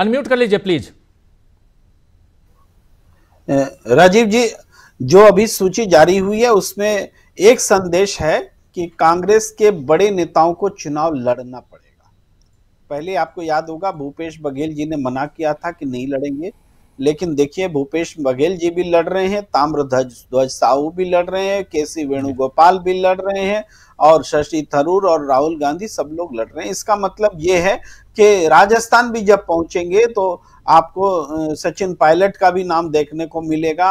unmute कर लीजिए please Rajiv जी जो अभी सूची जारी हुई है उसमें एक संदेश है कि कांग्रेस के बड़े नेताओं को चुनाव लड़ना पड़ेगा पहले आपको याद होगा भूपेश बघेल जी ने मना किया था कि नहीं लड़ेंगे लेकिन देखिए भूपेश बघेल जी भी लड़ रहे हैं ताम्रध्वज ध्वज साहू भी लड़ रहे हैं के सी वेणुगोपाल भी लड़ रहे हैं और शशि थरूर और राहुल गांधी सब लोग लड़ रहे हैं इसका मतलब ये है कि राजस्थान भी जब पहुंचेंगे तो आपको सचिन पायलट का भी नाम देखने को मिलेगा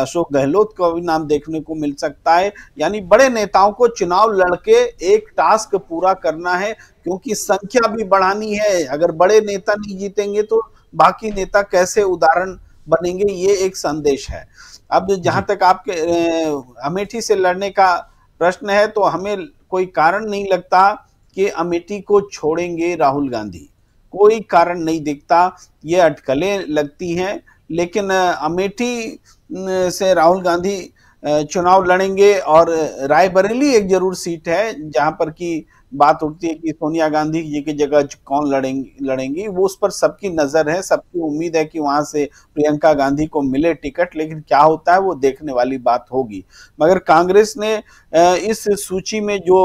अशोक गहलोत का भी नाम देखने को मिल सकता है यानी बड़े नेताओं को चुनाव लड़के एक टास्क पूरा करना है क्योंकि संख्या भी बढ़ानी है अगर बड़े नेता नहीं जीतेंगे तो बाकी नेता कैसे उदाहरण बनेंगे ये एक संदेश है अब जहां तक आपके अमेठी से लड़ने का प्रश्न है तो हमें कोई कारण नहीं लगता कि अमेठी को छोड़ेंगे राहुल गांधी कोई कारण नहीं दिखता ये अटकलें लगती हैं लेकिन अमेठी से राहुल गांधी चुनाव लड़ेंगे और रायबरेली एक जरूर सीट है जहां पर की बात उठती है कि सोनिया गांधी जी की जगह कौन लड़ेंगी लड़ेंगी वो उस पर सबकी नजर है सबकी उम्मीद है कि वहां से प्रियंका गांधी को मिले टिकट लेकिन क्या होता है वो देखने वाली बात होगी मगर कांग्रेस ने इस सूची में जो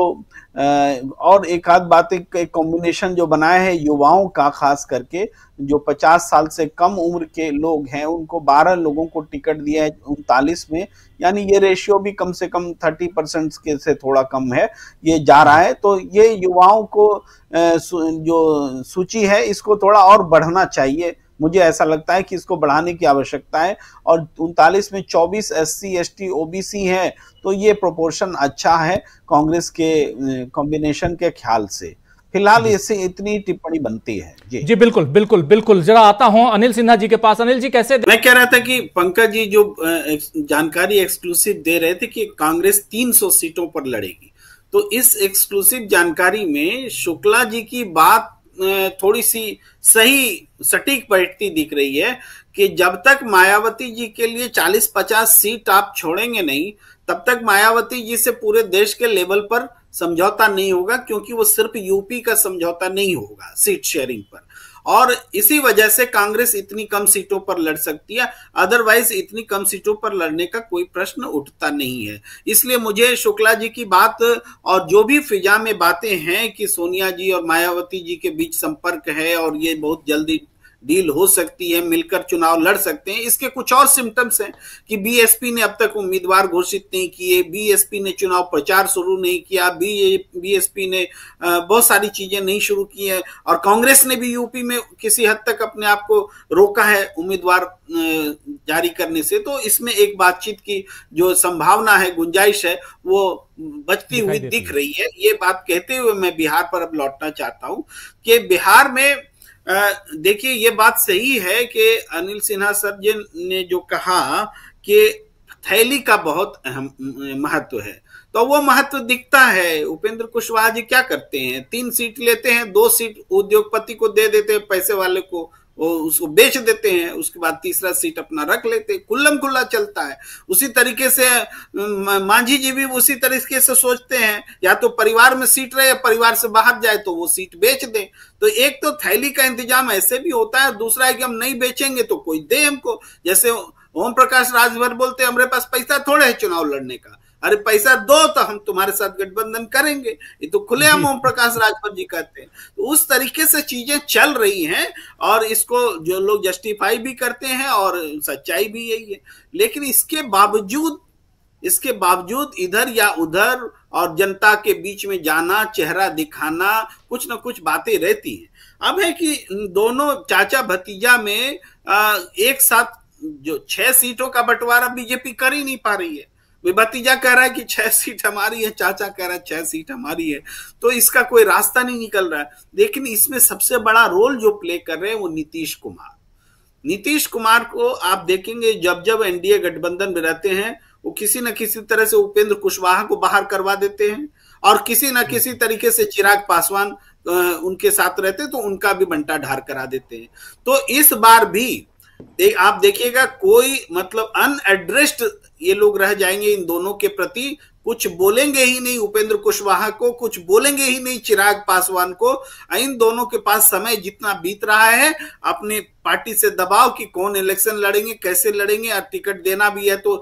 और एक आध बात एक, कॉम्बिनेशन जो बनाया है युवाओं का खास करके जो 50 साल से कम उम्र के लोग हैं उनको 12 लोगों को टिकट दिया है उनतालीस में यानी ये रेशियो भी कम से कम 30 परसेंट के से थोड़ा कम है ये जा रहा है तो ये युवाओं को जो सूची है इसको थोड़ा और बढ़ना चाहिए मुझे ऐसा लगता है कि इसको बढ़ाने की आवश्यकता है और उनतालीस में 24 S C S T O हैं है तो ये प्रोपोर्शन अच्छा है कांग्रेस के कॉम्बिनेशन के ख्याल से फिलहाल इससे इतनी टिप्पणी बनती है जी जी बिल्कुल बिल्कुल बिल्कुल जरा आता हूं अनिल सिन्हा जी के पास अनिल जी कैसे मैं कह रहा था कि पंकज जी जो जानकारी एक्सक्लूसिव दे रहे थे कि कांग्रेस 300 सीटों पर लड़ेगी तो इस एक्सक्लूसिव जानकारी में शुक्ला जी की बात थोड़ी सी सही सटीक बैठती दिख रही है कि जब तक मायावती जी के लिए 40-50 सीट आप छोड़ेंगे नहीं तब तक मायावती जी से पूरे देश के लेवल पर समझौता नहीं होगा क्योंकि वो सिर्फ यूपी का समझौता नहीं होगा सीट शेयरिंग पर और इसी वजह से कांग्रेस इतनी कम सीटों पर लड़ सकती है अदरवाइज इतनी कम सीटों पर लड़ने का कोई प्रश्न उठता नहीं है इसलिए मुझे शुक्ला जी की बात और जो भी फिजा में बातें हैं कि सोनिया जी और मायावती जी के बीच संपर्क है और ये बहुत जल्दी डील हो सकती है मिलकर चुनाव लड़ सकते हैं इसके कुछ और सिम्टम्स हैं कि बीएसपी ने अब तक उम्मीदवार घोषित नहीं किए बीएसपी ने चुनाव प्रचार शुरू नहीं किया बी बीएसपी ने बहुत सारी चीजें नहीं शुरू की है और कांग्रेस ने भी यूपी में किसी हद तक अपने आप को रोका है उम्मीदवार जारी करने से तो इसमें एक बातचीत की जो संभावना है गुंजाइश है वो बचती हुई दिख रही है ये बात कहते हुए मैं बिहार पर अब लौटना चाहता हूं कि बिहार में देखिए ये बात सही है कि अनिल सिन्हा सर जी ने जो कहा कि थैली का बहुत अहम महत्व है तो वो महत्व दिखता है उपेंद्र कुशवाहा जी क्या करते हैं तीन सीट लेते हैं दो सीट उद्योगपति को दे देते हैं पैसे वाले को वो उसको बेच देते हैं उसके बाद तीसरा सीट अपना रख लेते हैं खुल्लम खुल्ला चलता है उसी तरीके से मांझी जी भी उसी तरीके से सोचते हैं या तो परिवार में सीट रहे या परिवार से बाहर जाए तो वो सीट बेच दे तो एक तो थैली का इंतजाम ऐसे भी होता है दूसरा है कि हम नहीं बेचेंगे तो कोई दे हमको जैसे ओम प्रकाश राजभर बोलते हैं हमारे पास पैसा थोड़ा है चुनाव लड़ने का अरे पैसा दो तो हम तुम्हारे साथ गठबंधन करेंगे ये तो खुलेआम ओम प्रकाश राजभर जी कहते हैं तो उस तरीके से चीजें चल रही हैं और इसको जो लोग जस्टिफाई भी करते हैं और सच्चाई भी यही है लेकिन इसके बावजूद इसके बावजूद इधर या उधर और जनता के बीच में जाना चेहरा दिखाना कुछ ना कुछ बातें रहती हैं अब है कि दोनों चाचा भतीजा में एक साथ जो छह सीटों का बंटवारा बीजेपी कर ही नहीं पा रही है भतीजा कह रहा है कि छह सीट हमारी है चाचा कह रहा है छह सीट हमारी है तो इसका कोई रास्ता नहीं निकल रहा है लेकिन इसमें सबसे बड़ा रोल जो प्ले कर रहे हैं वो नीतीश कुमार नीतीश कुमार को आप देखेंगे जब जब एनडीए गठबंधन में रहते हैं वो किसी न किसी तरह से उपेंद्र कुशवाहा को बाहर करवा देते हैं और किसी न किसी तरीके से चिराग पासवान उनके साथ रहते तो उनका भी बंटा ढार करा देते हैं तो इस बार भी दे, आप देखिएगा कोई मतलब अनएड्रेस्ड ये लोग रह जाएंगे इन दोनों के प्रति कुछ बोलेंगे ही नहीं उपेंद्र कुशवाहा को कुछ बोलेंगे ही नहीं चिराग पासवान को इन दोनों के पास समय जितना बीत रहा है अपने पार्टी से दबाव कि कौन इलेक्शन लड़ेंगे कैसे लड़ेंगे और टिकट देना भी है तो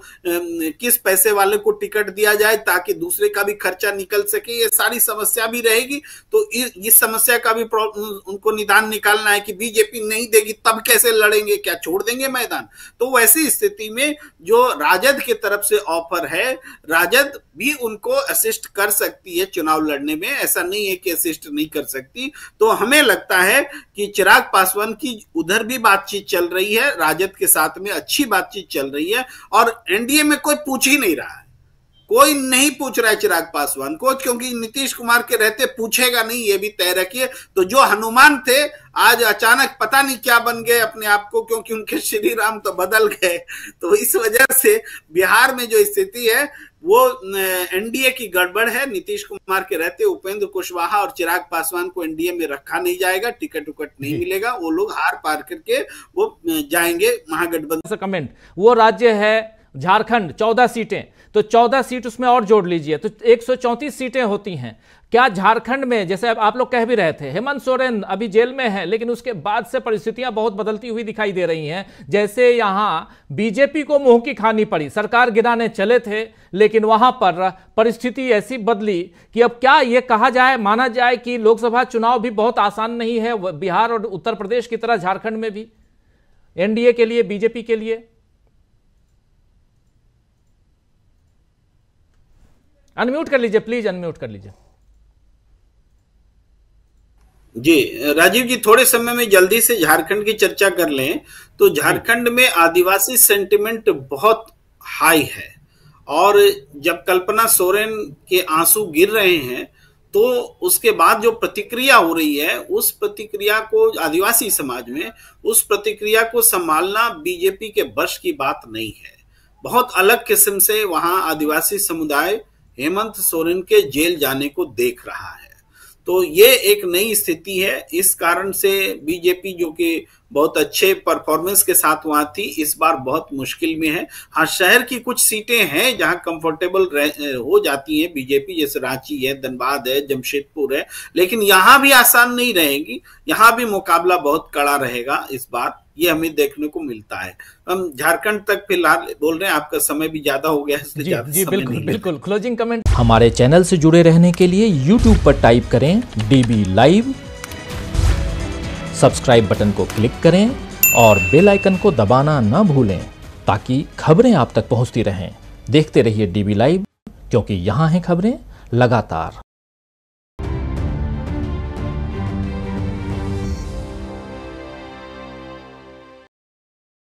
किस पैसे वाले को टिकट दिया जाए ताकि दूसरे का भी खर्चा निकल सके ये सारी समस्या भी रहेगी तो इस समस्या का भी उनको निदान निकालना है कि बीजेपी नहीं देगी तब कैसे लड़ेंगे क्या छोड़ देंगे मैदान तो वैसी स्थिति में जो राजद की तरफ से ऑफर है राजद भी उनको असिस्ट कर सकती है चुनाव लड़ने में ऐसा नहीं है कि असिस्ट नहीं कर सकती तो हमें लगता है कि चिराग पासवान की उधर भी बातचीत चल रही है राजद के साथ में अच्छी बातचीत चल रही है और एनडीए में कोई पूछ ही नहीं रहा है कोई नहीं पूछ रहा है चिराग पासवान को क्योंकि नीतीश कुमार के रहते पूछेगा नहीं ये भी तय रखिए तो जो हनुमान थे आज अचानक पता नहीं क्या बन गए अपने आप को क्योंकि उनके श्री राम तो बदल गए तो इस वजह से बिहार में जो स्थिति है वो एनडीए की गड़बड़ है नीतीश कुमार के रहते उपेंद्र कुशवाहा और चिराग पासवान को एनडीए में रखा नहीं जाएगा टिकट उकट नहीं मिलेगा वो लोग हार पार करके वो जाएंगे महागठबंधन कमेंट वो राज्य है झारखंड 14 सीटें तो 14 सीट उसमें और जोड़ लीजिए तो चौंतीस सीटें होती हैं क्या झारखंड में जैसे आप लोग कह भी रहे थे हेमंत सोरेन अभी जेल में है लेकिन उसके बाद से परिस्थितियां बहुत बदलती हुई दिखाई दे रही हैं जैसे यहां बीजेपी को मुंह की खानी पड़ी सरकार गिराने चले थे लेकिन वहां पर परिस्थिति ऐसी बदली कि अब क्या ये कहा जाए माना जाए कि लोकसभा चुनाव भी बहुत आसान नहीं है बिहार और उत्तर प्रदेश की तरह झारखंड में भी एनडीए के लिए बीजेपी के लिए अनम्यूट कर लीजिए प्लीज अनम्यूट कर लीजिए जी राजीव जी थोड़े समय में जल्दी से झारखंड की चर्चा कर लें तो झारखंड में आदिवासी सेंटिमेंट बहुत हाई है और जब कल्पना सोरेन के आंसू गिर रहे हैं तो उसके बाद जो प्रतिक्रिया हो रही है उस प्रतिक्रिया को आदिवासी समाज में उस प्रतिक्रिया को संभालना बीजेपी के वर्ष की बात नहीं है बहुत अलग किस्म से वहां आदिवासी समुदाय हेमंत सोरेन के जेल जाने को देख रहा है तो ये एक नई स्थिति है इस कारण से बीजेपी जो कि बहुत अच्छे परफॉर्मेंस के साथ वहां थी इस बार बहुत मुश्किल में है हाँ शहर की कुछ सीटें हैं जहां कंफर्टेबल हो जाती है बीजेपी जैसे रांची है धनबाद है जमशेदपुर है लेकिन यहां भी आसान नहीं रहेगी यहां भी मुकाबला बहुत कड़ा रहेगा इस बार ये हमें देखने को मिलता है हम झारखंड तक फिलहाल बोल रहे हैं आपका समय भी ज्यादा हो गया इसलिए जी, जी बिल्कुल बिल्कुल क्लोजिंग कमेंट हमारे चैनल से जुड़े रहने के लिए यूट्यूब पर टाइप करें डीबी लाइव सब्सक्राइब बटन को क्लिक करें और बेल आइकन को दबाना ना भूलें ताकि खबरें आप तक पहुंचती रहें देखते रहिए डीबी लाइव क्योंकि यहां हैं खबरें लगातार